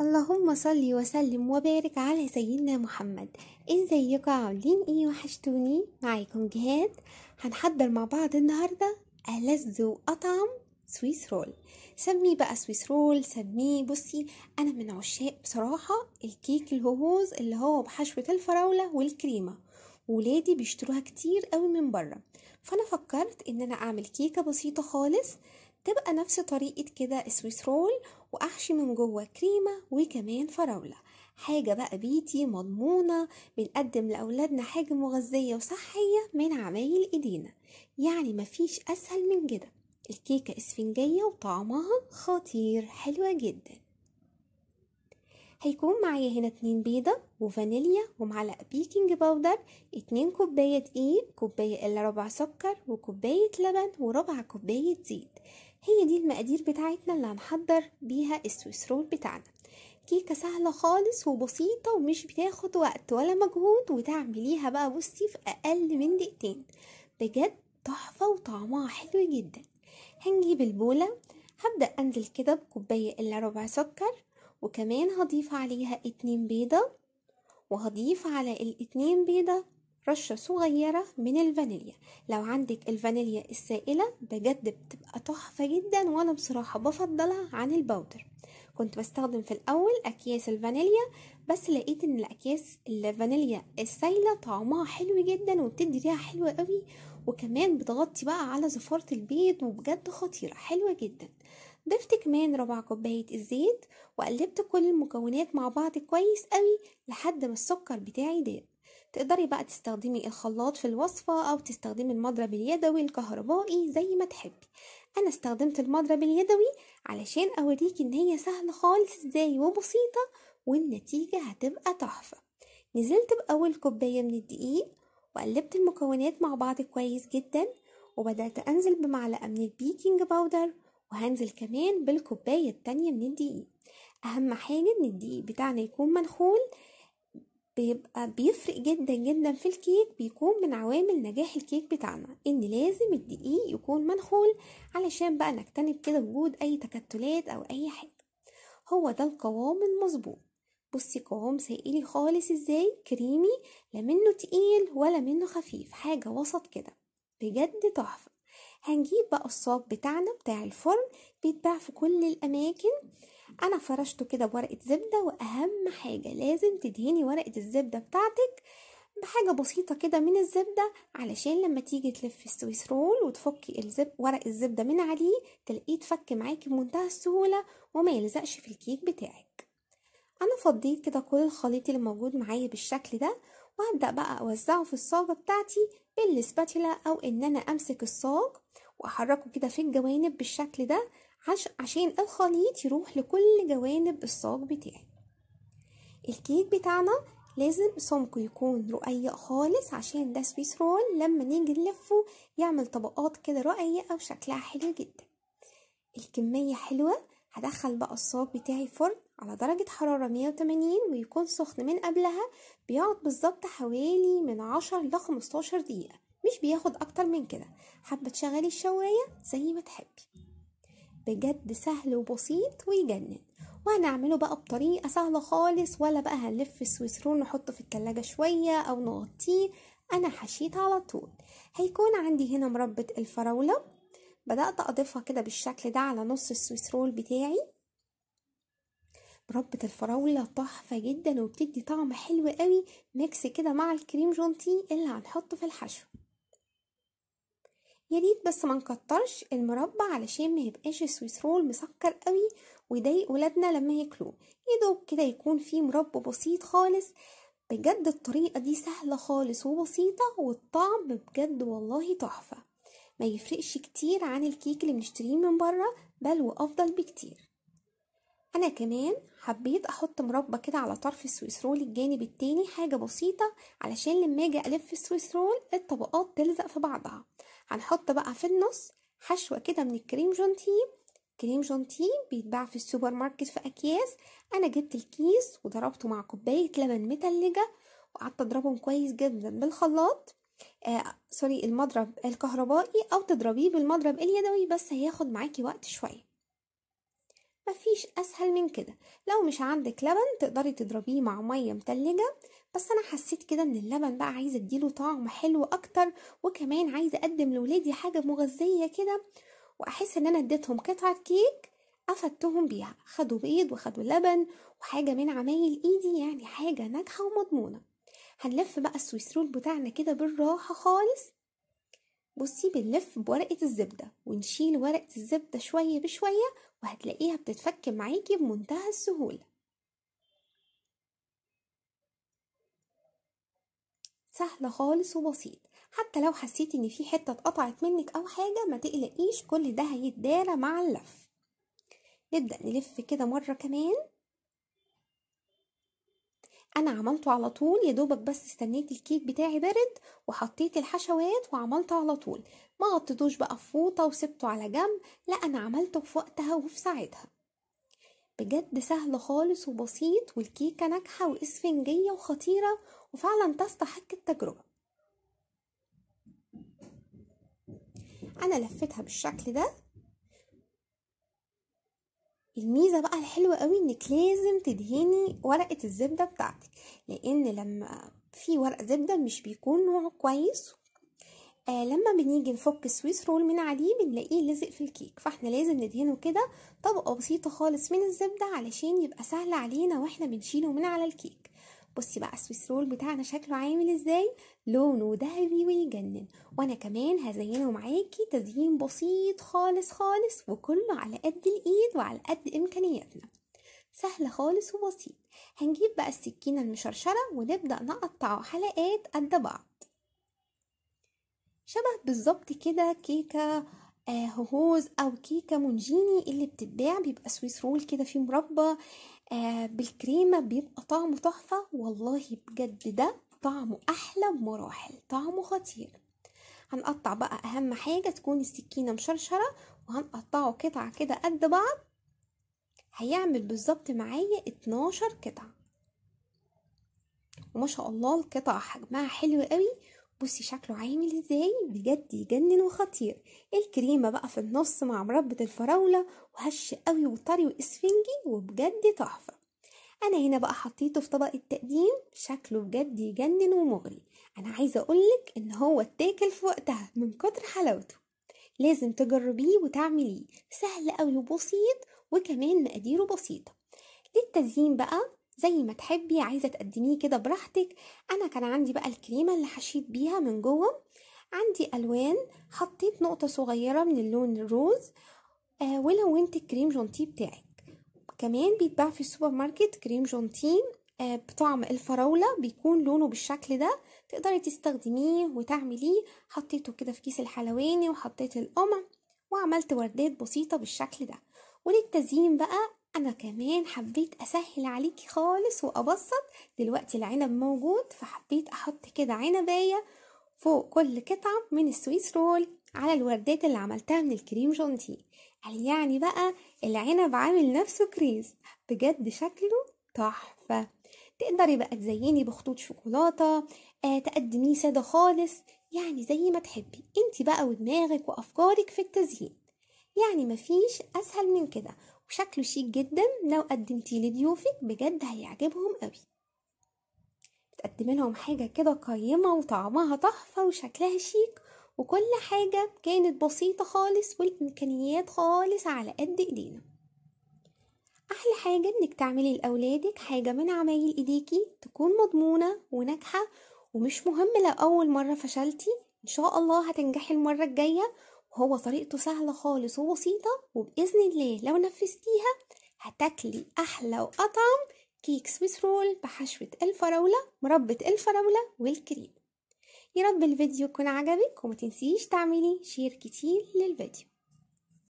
اللهم صل وسلم وبارك على سيدنا محمد ازيكم عاملين ايه وحشتوني معاكم جهاد هنحضر مع بعض النهارده ألذ وأطعم سويس رول سميه بقى سويس رول سميه بصي انا من عشاق بصراحه الكيك الهوز اللي هو بحشوه الفراوله والكريمه ولادي بيشتروها كتير قوي من بره فانا فكرت ان انا اعمل كيكه بسيطه خالص تبقى نفس طريقة كده سويس رول وأحشي من جوه كريمة وكمان فراولة حاجة بقى بيتي مضمونة بنقدم لأولادنا حاجة مغذية وصحية من عمايل إيدينا يعني مفيش أسهل من كده الكيكة إسفنجية وطعمها خطير حلوة جدا هيكون معايا هنا اتنين بيضة وفانيليا ومعلقة بيكنج باودر اتنين كوباية دقيق كوباية الا ربع سكر وكوباية لبن وربع كوباية زيت هي دي المقادير بتاعتنا اللي هنحضر بيها السويس رول بتاعنا كيكة سهلة خالص وبسيطة ومش بتاخد وقت ولا مجهود وتعمليها بقى بصي في أقل من دقيقتين بجد تحفة وطعمها حلو جدا هنجيب البولة هبدأ أنزل كده بكوباية إلا ربع سكر وكمان هضيف عليها اتنين بيضة وهضيف على الاتنين بيضة رشة صغيرة من الفانيليا لو عندك الفانيليا السائلة بجد بتبقى تحفة جدا وأنا بصراحة بفضلها عن البودر كنت بستخدم في الأول أكياس الفانيليا بس لقيت إن الأكياس الفانيليا السايلة طعمها حلو جدا وبتدي ريحة حلوة قوي وكمان بتغطي بقى على زفارة البيض وبجد خطيرة حلوة جدا ضفت كمان ربع كوباية الزيت وقلبت كل المكونات مع بعض كويس قوي لحد ما السكر بتاعي داب تقدري بقى تستخدمي الخلاط في الوصفة أو تستخدمي المضرب اليدوي الكهربائي زي ما تحبي أنا استخدمت المضرب اليدوي علشان أوريكي إن هي سهلة خالص إزاي وبسيطة والنتيجة هتبقى تحفة نزلت بأول كوباية من الدقيق وقلبت المكونات مع بعض كويس جدا وبدأت أنزل بمعلقة من البيكنج باودر وهنزل كمان بالكوباية التانية من الدقيق أهم حاجة إن الدقيق بتاعنا يكون منخول بيبقى بيفرق جدا جدا في الكيك بيكون من عوامل نجاح الكيك بتاعنا ان لازم الدقيق يكون منخول علشان بقى نجتنب كده وجود اي تكتلات او اي حاجه هو ده القوام المظبوط بصي قوام سائلي خالص ازاي كريمي لا منه تقيل ولا منه خفيف حاجه وسط كده بجد تحفه هنجيب بقى الصاج بتاعنا بتاع الفرن بيتباع في كل الأماكن أنا فرشته كده بورقة زبدة وأهم حاجة لازم تدهني ورقة الزبدة بتاعتك بحاجة بسيطة كده من الزبدة علشان لما تيجي تلف السويس رول وتفكي الزب... ورق الزبدة من عليه تلاقيه اتفك معاكي بمنتهى السهولة وما يلزقش في الكيك بتاعك أنا فضيت كده كل الخليط اللي موجود معايا بالشكل ده وهبدأ بقى أوزعه في الصاجة بتاعتي بالسباتيلا أو إن أنا أمسك الصاج واحركه كده في الجوانب بالشكل ده عشان الخليط يروح لكل جوانب الصاج بتاعي الكيك بتاعنا لازم سمكه يكون رقيق خالص عشان ده سويس رول لما نيجي نلفه يعمل طبقات كده رقيقه وشكلها حلو جدا الكميه حلوه هدخل بقى الصاج بتاعي فرن على درجة حرارة 180 ويكون سخن من قبلها بيقعد بالظبط حوالي من 10 ل 15 دقيقة مش بياخد اكتر من كده حابه تشغلي الشوايه زي ما تحبي بجد سهل وبسيط ويجنن وهنعمله بقى بطريقه سهله خالص ولا بقى هنلف السويسرون نحطه في التلاجة شويه او نغطيه انا حشيت على طول هيكون عندي هنا مربة الفراولة بدأت اضيفها كده بالشكل ده على نص السويسرول بتاعي مربة الفراولة تحفة جدا وبتدي طعم حلو قوي ميكس كده مع الكريم جونتي اللي هنحطه في الحشو ياريت بس ما نكترش المربى علشان ما يبقاش السويس رول مسكر قوي ويضايق ولادنا لما ياكلوه يدوب كده يكون فيه مربى بسيط خالص بجد الطريقه دي سهله خالص وبسيطه والطعم بجد والله تحفه ما يفرقش كتير عن الكيك اللي بنشتريه من بره بل وافضل بكتير انا كمان حبيت احط مربى كده على طرف السويس رول الجانب التاني حاجه بسيطه علشان لما اجي الف السويس رول الطبقات تلزق في بعضها هنحط بقى في النص حشوة كده من الكريم جونتي كريم جانتيه بيتباع في السوبر ماركت في أكياس أنا جبت الكيس وضربته مع كوباية لبن متلجة وقعدت أضربهم كويس جدا بالخلاط آه سوري المضرب الكهربائي أو تضربيه بالمضرب اليدوي بس هياخد معاكي وقت شوية مفيش أسهل من كده لو مش عندك لبن تقدري تضربيه مع مية متلجة بس أنا حسيت كده إن اللبن بقى عايزة أديله طعم حلو أكتر وكمان عايزة أقدم لولادي حاجة مغذية كده وأحس إن أنا اديتهم قطعة كيك أفدتهم بيها خدوا بيض وخدوا لبن وحاجة من عمايل إيدي يعني حاجة ناجحة ومضمونة هنلف بقى السويس رول بتاعنا كده بالراحة خالص بصي بنلف بورقة الزبدة ونشيل ورقة الزبدة شوية بشوية وهتلاقيها بتتفك معاكي بمنتهى السهولة سهلة خالص وبسيط حتى لو حسيتي ان في حتة اتقطعت منك او حاجة ما تقلقيش كل ده هيتدارى مع اللف نبدأ نلف كده مرة كمان انا عملته على طول يا دوبك بس استنيت الكيك بتاعي برد وحطيت الحشوات وعملته على طول ما غطيتوش بقى في فوطه وسبته على جنب لا انا عملته في وقتها وفي ساعتها بجد سهل خالص وبسيط والكيكه ناجحه واسفنجيه وخطيره وفعلا تستحق التجربه انا لفتها بالشكل ده الميزة بقى الحلوة قوي انك لازم تدهني ورقة الزبدة بتاعتك لان لما في ورق زبدة مش بيكون نوعه كويس آه لما بنيجي نفك السويس رول من عليه بنلاقيه لزق في الكيك فاحنا لازم ندهنه كده طبقة بسيطة خالص من الزبدة علشان يبقى سهل علينا واحنا بنشيله من على الكيك بصي بقى السويس رول بتاعنا شكله عامل ازاي لونه ذهبي ويجنن وانا كمان هزينه معاكي تزيين بسيط خالص خالص وكله على قد الايد وعلى قد امكانياتنا سهل خالص وبسيط هنجيب بقى السكينه المشرشره ونبدا نقطع حلقات قد بعض شبه بالظبط كده كيكه آه، هوهوز او كيكه مونجيني اللي بتتباع بيبقى سويس رول كده فيه مربى آه، بالكريمة بيبقى طعمه تحفة والله بجد ده طعمه أحلى بمراحل طعمه خطير هنقطع بقى أهم حاجة تكون السكينة مشرشرة وهنقطعه قطعة كده قد بعض هيعمل بالظبط معايا اتناشر قطعة وما شاء الله القطع حجمها حلو قوي بصي شكله عامل ازاي بجد يجنن وخطير الكريمة بقى في النص مع مربة الفراولة وهش قوي وطري واسفنجي وبجد تحفة انا هنا بقى حطيته في طبق التقديم شكله بجد يجنن ومغري انا عايزة اقولك ان هو اتاكل في وقتها من كتر حلاوته لازم تجربيه وتعمليه سهل قوي وبسيط وكمان مقاديره بسيطة للتزيين بقى زي ما تحبي عايزه تقدميه كده براحتك انا كان عندي بقى الكريمه اللي حشيت بيها من جوه عندي الوان حطيت نقطه صغيره من اللون الروز آه ولونت الكريم جونتي بتاعك كمان بيتباع في السوبر ماركت كريم جونتين آه بطعم الفراولة بيكون لونه بالشكل ده تقدري تستخدميه وتعمليه حطيته كده في كيس الحلواني وحطيت القمع وعملت وردات بسيطة بالشكل ده وللتزيين بقى انا كمان حبيت اسهل عليكي خالص وابسط دلوقتي العنب موجود فحبيت احط كده عنبايه فوق كل قطعه من السويس رول على الوردات اللي عملتها من الكريم جونتي قال يعني بقى العنب عامل نفسه كريز بجد شكله تحفه تقدري بقى تزيني بخطوط شوكولاته آه تقدميه ساده خالص يعني زي ما تحبي انت بقى ودماغك وافكارك في التزيين يعني مفيش اسهل من كده وشكله شيك جدا لو قدمتيه لضيوفك بجد هيعجبهم قوي بتقدمي لهم حاجة كده قيمة وطعمها تحفة وشكلها شيك وكل حاجة كانت بسيطة خالص والإمكانيات خالص على قد إيدينا أحلى حاجة إنك تعملي لأولادك حاجة من عمايل إيديكي تكون مضمونة وناجحة ومش مهم لو أول مرة فشلتي إن شاء الله هتنجحي المرة الجاية هو طريقته سهلة خالص وبسيطة وبإذن الله لو نفذتيها هتاكلي أحلى وأطعم كيك سويس رول بحشوة الفراولة مربة الفراولة والكريم يارب الفيديو يكون عجبك وما تنسيش تعملي شير كتير للفيديو